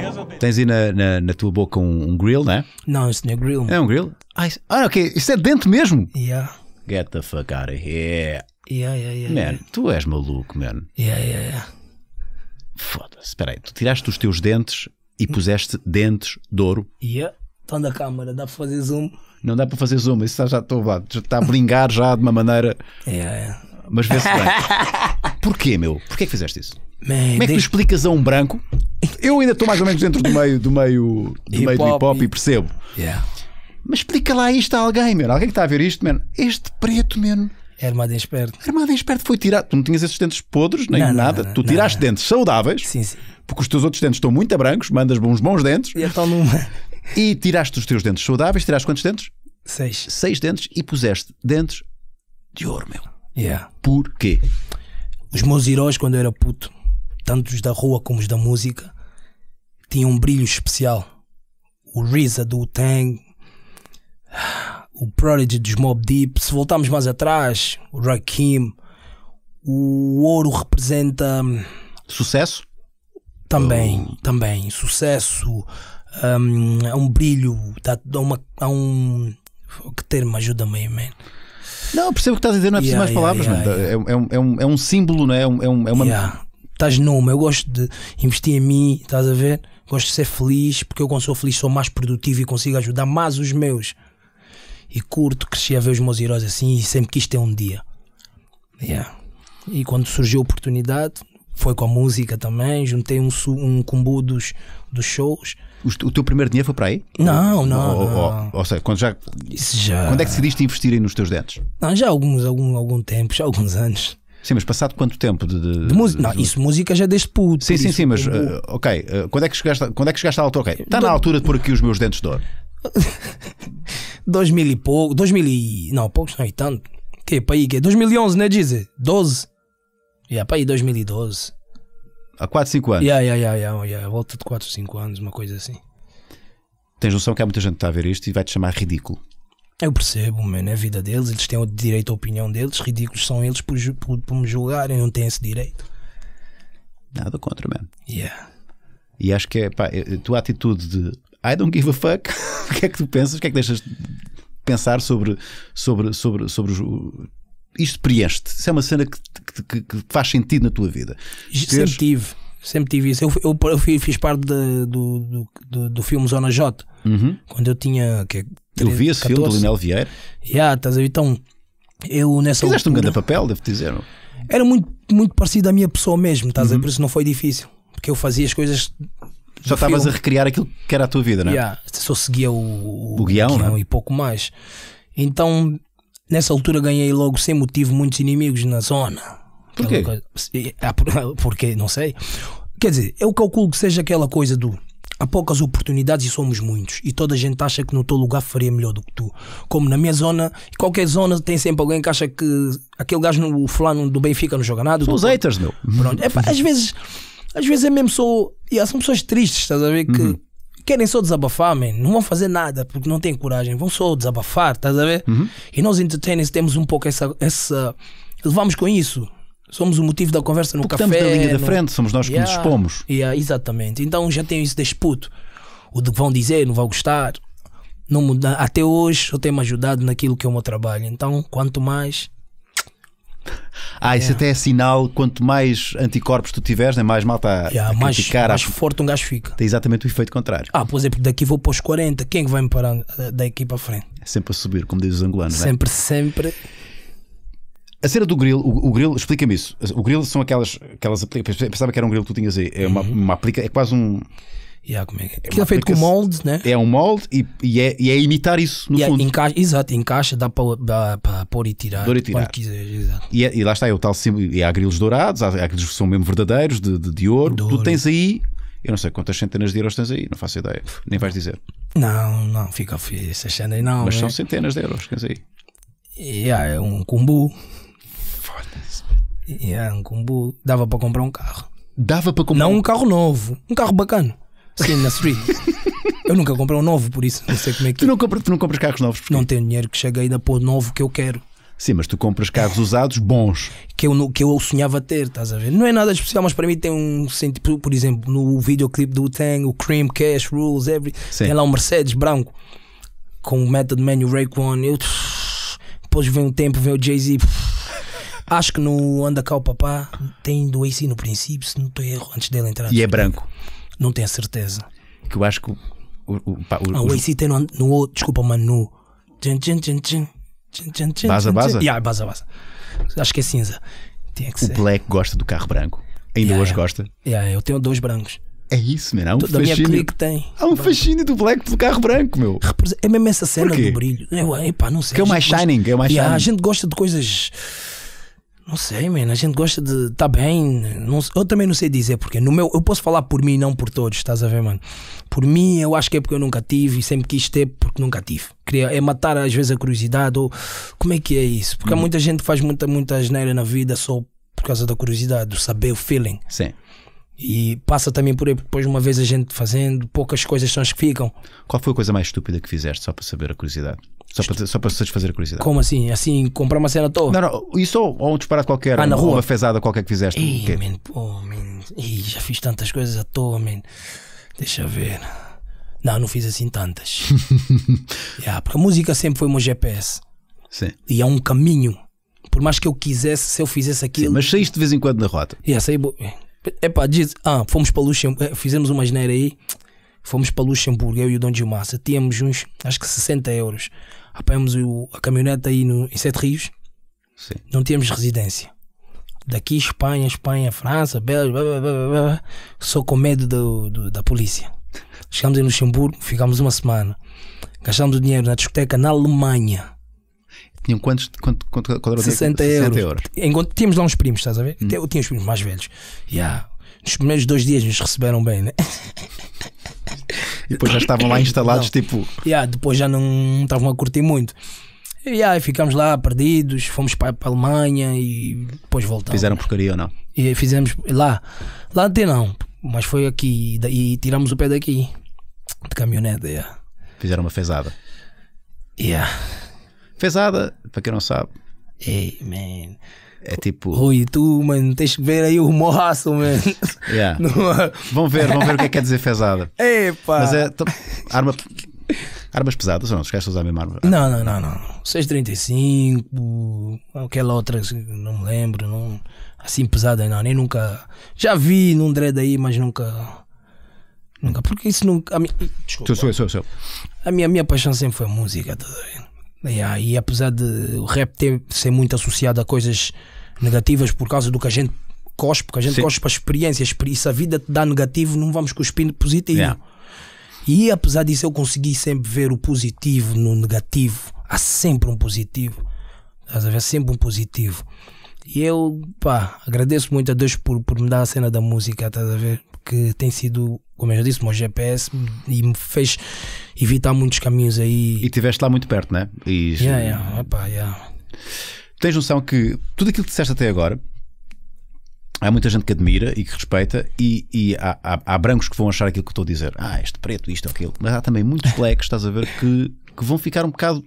Beleza. Tens aí na, na, na tua boca um, um, grill, não é? Não, isso não é grill. É um grill? Ah, ok. É, isso é dente mesmo? Yeah. Get the fuck out of here. Yeah, yeah, yeah. Man, yeah. tu és maluco, man. Yeah, yeah, yeah. Foda-se. Espera aí. Tu tiraste os teus dentes e puseste dentes de ouro. Yeah. Estão da câmara. Dá para fazer zoom. Não dá para fazer zoom. Isso já, já, já está a brincar já de uma maneira... Yeah, yeah. Mas vê-se bem. Porquê, meu? Porquê que fizeste isso? Man, Como é que tu explicas a um branco? Eu ainda estou mais ou menos dentro do meio do meio do hip meio do hip hop e percebo. Yeah. Mas explica lá isto a alguém, mano. Alguém que está a ver isto, mano. Este preto, mano. É Armada em esperto. É Armada em esperto foi tirado. Tu não tinhas esses dentes podres nem não, nada. Não, não, tu tiraste dentes saudáveis. Sim, sim. Porque os teus outros dentes estão muito a brancos, mandas bons bons dentes. E numa. E tiraste os teus dentes saudáveis, tiraste quantos dentes? Seis. Seis dentes e puseste dentes de ouro, meu. Yeah. Porquê? Os meus heróis, quando eu era puto, tanto os da rua como os da música, tinham um brilho especial. O Riza do Tang, o Prodigy dos Mob Deep, se voltarmos mais atrás, o Rakim, o ouro representa. Hum, sucesso? Também, também. Sucesso, um, é um brilho, dá, uma, há um. Que termo ajuda-me, man? Não, percebo o que estás a dizer, não é preciso yeah, mais palavras, yeah, yeah, é, é, um, é, um, é um símbolo, não é? É, um, é uma. É estás numa. Eu gosto de investir em mim, estás a ver? Gosto de ser feliz, porque eu, quando sou feliz, sou mais produtivo e consigo ajudar mais os meus. E curto, cresci a ver os meus heróis assim e sempre quis ter um dia. Yeah. E quando surgiu a oportunidade, foi com a música também. Juntei um, um combo dos, dos shows. O, teu primeiro dinheiro foi para aí? Não, não. Ou, não. ou, ou, seja, quando já, já, Quando é que decidiste investir nos teus dentes? Não, já há alguns, algum, algum tempo, já há alguns anos. Sim, mas passado quanto tempo de. de, de música? Não, isso música já desde puto. Sim, sim, isso, sim, mas. Eu... Uh, eh, ok, uh, quando, é que chegaste, quando é que chegaste à altura? Ok, está Do... na altura de pôr aqui os meus dentes de ouro. 2000 e pouco, 2000 e. Não, poucos não e é tanto. Que é para aí, que é 2011, né, Dizem? 12. É para aí 2012. Há 4, 5 anos? Yeah, yeah, yeah, yeah, yeah. Volta de 4, 5 anos, uma coisa assim. Tens noção que há muita gente que está a ver isto e vai te chamar ridículo. Eu percebo, mano, é a vida deles, eles têm o direito à opinião deles, ridículos são eles por, por, por me julgarem, não têm esse direito. Nada contra, mano. Yeah. E acho que é, pá, a tua atitude de I don't give a fuck, o que é que tu pensas, o que é que deixas de pensar sobre, sobre, sobre, sobre os, isto preenche-te. Isso é uma cena que, que, que, faz sentido na tua vida. Sempre tive, sempre tive isso. Eu, eu, eu fiz parte de, do, do, do, do filme Zona J. Uhum. Quando eu tinha. Que, 13, eu vi esse 14. filme do Linel Vieira. Yeah, estás a ver? Então, eu nessa. Fizeste altura, um grande papel, devo dizer. Era muito, muito parecido à minha pessoa mesmo, estás uhum. a ver? Uhum. Por isso não foi difícil. Porque eu fazia as coisas já estavas a recriar aquilo que era a tua vida, não é? Yeah, só seguia o, o guião, é? guião e pouco mais. Então, nessa altura, ganhei logo sem motivo muitos inimigos na zona. Porquê? Coisa... Ah, porque, não sei. Quer dizer, eu calculo que seja aquela coisa do Há poucas oportunidades e somos muitos, e toda a gente acha que no teu lugar faria melhor do que tu. Como na minha zona, qualquer zona tem sempre alguém que acha que aquele gajo, no, o fulano do Benfica, não joga nada. São os pô... haters, meu. Pronto, é, pá, às vezes, às vezes é mesmo só. E são pessoas tristes, estás a ver? Que uhum. querem só desabafar, man. não vão fazer nada porque não têm coragem, vão só desabafar, estás a ver? Uhum. E nós, entertainers, temos um pouco essa. essa levamos com isso somos o motivo da conversa no Porque café. Estamos na linha no... da frente, somos nós que yeah, nos expomos. Yeah, exatamente. Então já tenho isso disputo, O de que vão dizer, não vão gostar. Não muda. Até hoje eu tenho-me ajudado naquilo que é o meu trabalho. Então, quanto mais. Ah, isso até é sinal, quanto mais anticorpos tu tiveres, né, mais malta yeah, a mais, criticar. Mais a... forte um gajo fica. Tem exatamente o efeito contrário. Ah, é, por exemplo, daqui vou para os 40, quem é que vai me parar eh, daqui para frente? É sempre a subir, como diz os angolanos. Sempre, né? sempre a cena do grill, o, o grill, explica-me isso. O grill são aquelas, aquelas Pensava que era um grill que tu tinhas aí. É uma, uhum. uma aplica, é quase um. Yeah, como é que é? é, é feito com molde, né? É um molde e, e, é, e é imitar isso no yeah, fundo. Encaixa, exato, encaixa, dá para pôr e tirar. Dor e tirar. Quiser, E, é, e, lá está, é o tal símbolo. E há grilos dourados, há, há aqueles que são mesmo verdadeiros, de, de, de ouro. Tu tens aí, eu não sei quantas centenas de euros tens aí, não faço ideia. Nem vais dizer. Não, não, fica Essa cena aí não. Mas é? são centenas de euros, tens aí. Yeah, é um combo. Yeah, um combo dava para comprar um carro. Dava para comprar? Não um carro novo, um carro bacana. Sim, na street. eu nunca comprei um novo, por isso não sei como é que. Tu não compras, tu não compras carros novos? Porque... Não tenho dinheiro que chegue ainda para o novo que eu quero. Sim, mas tu compras carros usados bons. Que eu, que eu sonhava ter, estás a ver? Não é nada especial, mas para mim tem um sentido. Por exemplo, no videoclipe do Tang, o Cream, Cash, Rules, Every. Tem lá um Mercedes branco com o Method Man e o Rayquan. depois vem o tempo, vem o Jay-Z Acho que no Anda Cá o Papá tem do AC no princípio, se não estou erro, antes dele entrar. E é branco? Não tenho a certeza. Que eu acho que. O, o, o, pá, o, ah, o AC tem no, outro Desculpa, mano, no. Tchan, tchan, tchan, tchan. Baza, baza? Yeah, baza, baza. Acho que é cinza. que o ser. Black gosta do carro branco. Ainda yeah, hoje yeah. gosta? Yeah, eu tenho dois brancos. É isso, mano. Há um da fascínio. Minha que tem. Há um branco. fascínio do Black pelo carro branco, meu. É mesmo essa cena do brilho. Eu, pá não sei. Que é o mais gosta... shining. É o mais yeah, shining. A gente gosta de coisas não sei, mano. A gente gosta de estar tá bem. Não, eu também não sei dizer porque. No meu, eu posso falar por mim, não por todos, estás a ver, mano? Por mim, eu acho que é porque eu nunca tive e sempre quis ter porque nunca tive. Queria, é matar às vezes a curiosidade ou como é que é isso? Porque hum. há uhum. muita gente que faz muita, muita asneira na vida só por causa da curiosidade, do saber, o feeling. Sim. E passa também por aí, depois uma vez a gente fazendo, poucas coisas são as que ficam. Qual foi a coisa mais estúpida que fizeste, só para saber a curiosidade? Só para, só para satisfazer a curiosidade. Como assim? Assim, comprar uma cena toda? Não, não, isso ou, ou um disparate qualquer, ah, na rua. uma fezada qualquer que fizeste. Ei, man, pô, man. Ei, já fiz tantas coisas à toa, man. Deixa ver. Não, não fiz assim tantas. yeah, porque a música sempre foi o meu GPS. Sim. E é um caminho. Por mais que eu quisesse, se eu fizesse aquilo. Sim, mas saíste de vez em quando na rota. Yeah, saí, pá, diz, ah, fomos para Luxemburgo, eh, fizemos uma geneira aí, fomos para Luxemburgo, eu e o Dom Gilmassa, tínhamos uns, acho que 60 euros. Apanhamos ah, o, a caminhoneta aí no, em Sete Rios, Sim. não tínhamos residência. Daqui Espanha, Espanha, França, Bélgica, blá, blá, blá, só com medo do, do, da polícia. Chegamos em Luxemburgo, ficámos uma semana, gastamos o dinheiro na discoteca na Alemanha tinham quantos? Quanto, quanto, quanto 60, 60 euros. Enquanto tínhamos lá uns primos, estás a ver? Hum. Eu tinha os primos mais velhos. Yeah. Nos primeiros dois dias nos receberam bem, né? E depois já estavam lá instalados, não. tipo. Yeah, depois já não estavam a curtir muito. E aí ficámos lá perdidos, fomos para, para a Alemanha e depois voltamos. Fizeram porcaria ou não? E fizemos lá. Lá até não, mas foi aqui e tiramos o pé daqui de caminhonete. Yeah. Fizeram uma fezada. Yeah. Fezada, para quem não sabe. Hey, man. É tipo. Rui, tu, mano, tens que ver aí o moço, mano. Yeah. Vão ver, vão ver o que é que quer é dizer fezada. Epa! Mas é. Arma. Armas pesadas ou não? se queres usar a mesma arma? Não, não, não, não. 635, aquela outra, não me lembro. Não, assim pesada, não. Nem nunca. Já vi num dread aí, mas nunca. Nunca. Porque isso nunca. A minha, desculpa. Sou, sou, sou. A minha, a minha paixão sempre foi música, tá vendo? Yeah, e apesar de o rap ter, ser muito associado a coisas negativas por causa do que a gente cospe, porque a gente Sim. cospe as experiências, e se a vida te dá negativo, não vamos cuspir positivo. Yeah. E apesar disso, eu consegui sempre ver o positivo no negativo. Há sempre um positivo. Estás a ver? Sempre um positivo. E eu, pá, agradeço muito a Deus por, por me dar a cena da música, estás a ver? Que tem sido como eu já disse, o meu GPS e me fez evitar muitos caminhos aí. E tiveste lá muito perto, né? E... Yeah, yeah, opa, yeah. Tens noção que tudo aquilo que disseste até agora há muita gente que admira e que respeita, e, e há, há, há, brancos que vão achar aquilo que estou a dizer, ah, este preto, isto, aquilo, mas há também muitos blacks, estás a ver, que, que vão ficar um bocado.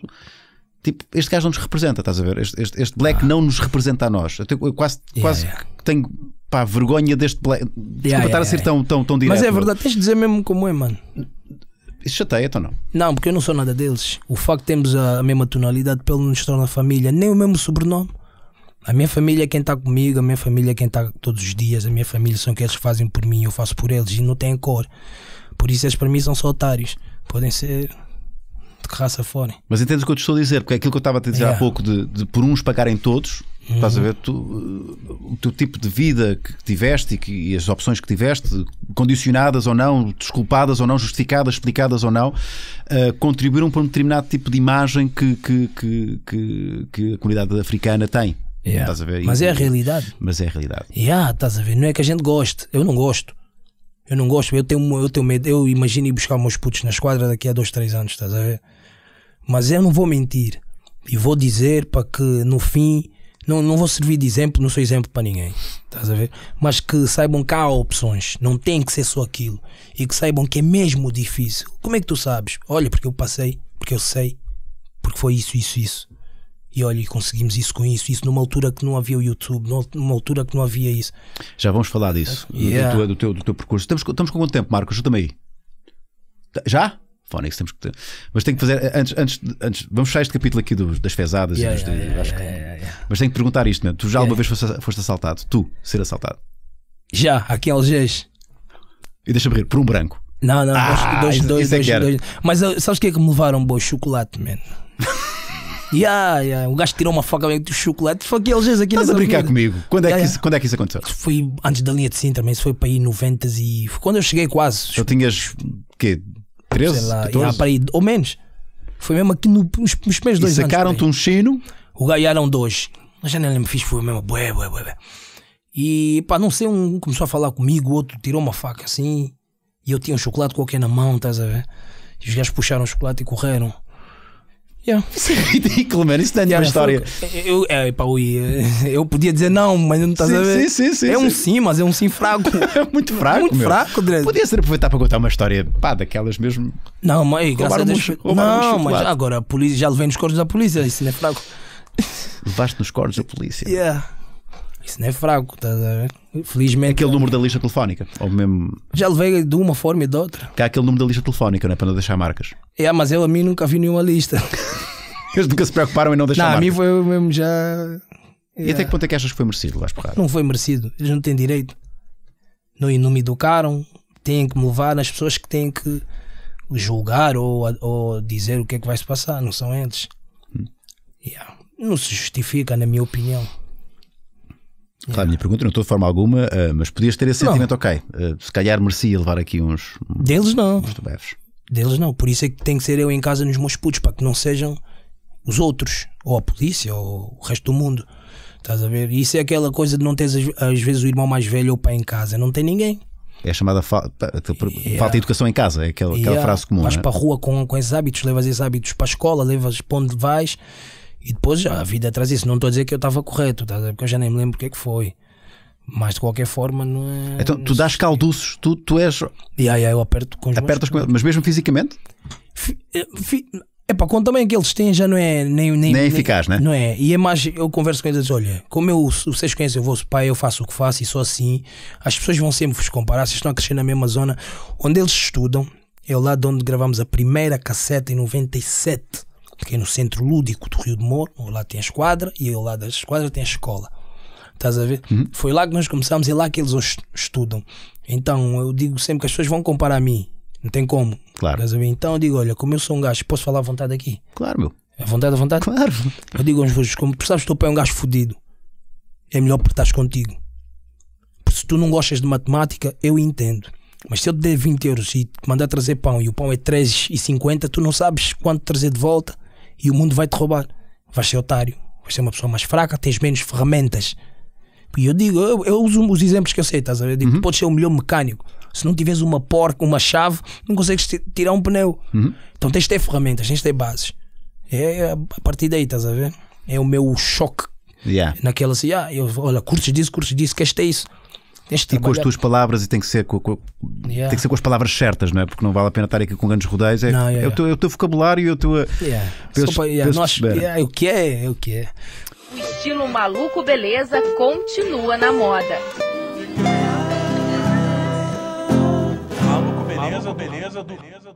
Tipo, este gajo não nos representa, estás a ver? Este, este, este black ah. não nos representa a nós. Eu, tenho, eu quase, yeah, quase yeah. tenho pá, vergonha deste black. Desculpa yeah, estar a ser yeah. tão, tão, tão direto. Mas é verdade, tens de dizer mesmo como é, mano. Isso chateia então não? Não, porque eu não sou nada deles. O facto de termos a mesma tonalidade pelo nos torna família, nem o mesmo sobrenome. A minha família é quem está comigo, a minha família é quem está todos os dias, a minha família são que eles fazem por mim, eu faço por eles e não tem cor. Por isso eles para mim são só otários. Podem ser de que raça forem. Mas entendes o que eu te estou a dizer? Porque é aquilo que eu estava a te dizer yeah. há pouco de, de por uns pagarem todos, Estás a ver? Tu, eh, o teu tipo de vida que tiveste e, que, e as opções que tiveste, condicionadas ou não, desculpadas ou não, justificadas, explicadas ou não, uh, contribuíram para um determinado tipo de imagem que, que, que, que, que a comunidade africana tem. Yeah. Estás a ver? Mas e, é a realidade. Mas é a realidade. Yeah, estás a ver? Não é que a gente goste. Eu não gosto. Eu não gosto. Eu tenho, eu tenho medo. Eu imagino ir buscar meus putos na esquadra daqui a dois, três anos. Estás a ver? Mas eu não vou mentir. E vou dizer para que no fim não, não vou servir de exemplo, não sou exemplo para ninguém. Estás a ver? Mas que saibam que há opções, não tem que ser só aquilo. E que saibam que é mesmo difícil. Como é que tu sabes? Olha, porque eu passei, porque eu sei, porque foi isso, isso, isso. E olha, conseguimos isso com isso, isso numa altura que não havia o YouTube, numa altura que não havia isso. Já vamos falar disso, yeah. do, do, teu, do teu percurso. Estamos, estamos com quanto tempo, Marcos? Ajuda-me aí. Tá, já? Fónix, temos que. Mas tenho que fazer. Eh, antes, antes, antes vamos fechar este capítulo aqui dos, das fezadas yeah, e dos. Yeah, de, mas tenho que perguntar isto, mesmo? Tu já é. alguma é. vez foste, foste assaltado? Tu, ser assaltado? Já, aqui em Algés. E deixa-me rir, por um branco. Não, não, ah, dois, dois, isso, dois, isso é dois, dois, Mas ah, sabes o que é que me levaram, boy? Chocolate, mano. yeah, yeah. O gajo tirou uma faca do chocolate. Foi aqui, eles aqui Estás a brincar comigo? Quando é, yeah, que isso, yeah. quando é que isso aconteceu? Fui foi antes da linha de Sintra, mas foi para aí 90 e. Foi quando eu cheguei quase. Eu então tinhas quê? 13? Sei lá, yeah, para aí, ou menos. Foi mesmo aqui no, nos, primeiros dois sacaram anos. Sacaram-te um chino. O ganharam dois. Na janela me fiz, foi mesmo, bué, bué, bué. E pá, não sei, um começou a falar comigo, o outro tirou uma faca assim. E eu tinha um chocolate qualquer na mão, estás a ver? E os gajos puxaram o chocolate e correram. Yeah. Isso é ridículo, mano. Isso tem é yeah, uma história. eu, é, pá, eu, podia dizer não, mas não estás sim, a ver. Sim, sim, sim, é um sim, mas é um sim fraco. É muito fraco, Muito meu. fraco, Dres. Podia ser aproveitar para contar uma história, pá, daquelas mesmo. Não, mas graças a Deus. Não, mas agora a polícia, já levei nos corpos da polícia, isso não é fraco. Levaste nos cornos a polícia. Yeah. Isso não é fraco, estás a ver? Felizmente. Aquele número da lista telefónica, ou mesmo. Já levei de uma forma e da outra. Que há aquele número da lista telefónica, não é? Para não deixar marcas. É, yeah, mas eu a mim nunca vi nenhuma lista. Eles nunca se preocuparam em não deixar não, marcas. Não, a mim foi mesmo já. Yeah. E até que ponto é que achas que foi merecido, Porrada? Não foi merecido, eles não têm direito. Não, não me educaram, têm que me levar nas pessoas que têm que julgar ou, ou dizer o que é que vai se passar, não são eles. Hum. Yeah não se justifica, na minha opinião. Claro, a minha pergunta não estou de forma alguma, uh, mas podias ter esse não. sentimento, ok. Uh, se calhar merecia levar aqui uns. Deles não. Uns Deles não. Por isso é que tem que ser eu em casa nos meus putos, para que não sejam os outros, ou a polícia, ou o resto do mundo. Estás a ver? Isso é aquela coisa de não teres às vezes o irmão mais velho ou o pai em casa. Não tem ninguém. É chamada fa yeah. falta de educação em casa, é aquela, yeah. aquela frase comum. Vais é? para a rua com, com esses hábitos, levas esses hábitos para a escola, levas para onde vais e depois já, a vida traz isso. Não estou a dizer que eu estava correto, tá? porque eu já nem me lembro o que é que foi. Mas de qualquer forma, não é. Então, tu dás calduços, tu, tu és. E aí, eu aperto com os Apertas com... Mas mesmo fisicamente? É eh, pá, quando também que eles têm já não é nem, nem, nem é eficaz, nem, né? Não é. E é mais, eu converso com eles, olha, como eu, vocês conhecem, eu vou pai, eu faço o que faço e só assim, as pessoas vão sempre vos comparar, vocês estão a crescer na mesma zona. Onde eles estudam, é o lado onde gravamos a primeira casseta em 97 que é no centro lúdico do Rio de Moro, lá tem a esquadra e ao lado da esquadra tem a escola. Estás a ver? Uhum. Foi lá que nós começámos e é lá que eles hoje estudam. Então eu digo sempre que as pessoas vão comparar a mim. Não tem como. Claro. Estás a ver? Então eu digo: olha, como eu sou um gajo, posso falar à vontade aqui? Claro, meu. À vontade, à vontade? Claro. Eu digo aos vossos: como percebes que teu pai é um gajo fodido, é melhor porque estás contigo. Porque se tu não gostas de matemática, eu entendo. Mas se eu te der 20 euros e te mandar trazer pão e o pão é 3,50, tu não sabes quanto trazer de volta e o mundo vai te roubar. Vais ser otário, vais ser uma pessoa mais fraca, tens menos ferramentas. E eu digo, eu, eu uso os exemplos que eu sei, estás a ver? Eu digo, uhum. podes ser o melhor mecânico. Se não tiveres uma porca, uma chave, não consegues tirar um pneu. Uhum. Então tens de ter ferramentas, tens de ter bases. É, é a partir daí, estás a ver? É o meu choque. Yeah. Naquela assim, ah, eu, olha, curtes disso, curtes disso, queres ter isso. Tens e com as tuas palavras, e tem que, ser com, com yeah. tem que ser com as palavras certas, não é? Porque não vale a pena estar aqui com grandes rodeios. É, não, yeah, é, yeah. O, teu, é o teu vocabulário e a tua. o que é, é o que é. O estilo maluco beleza continua na moda. Maluco beleza, beleza, beleza.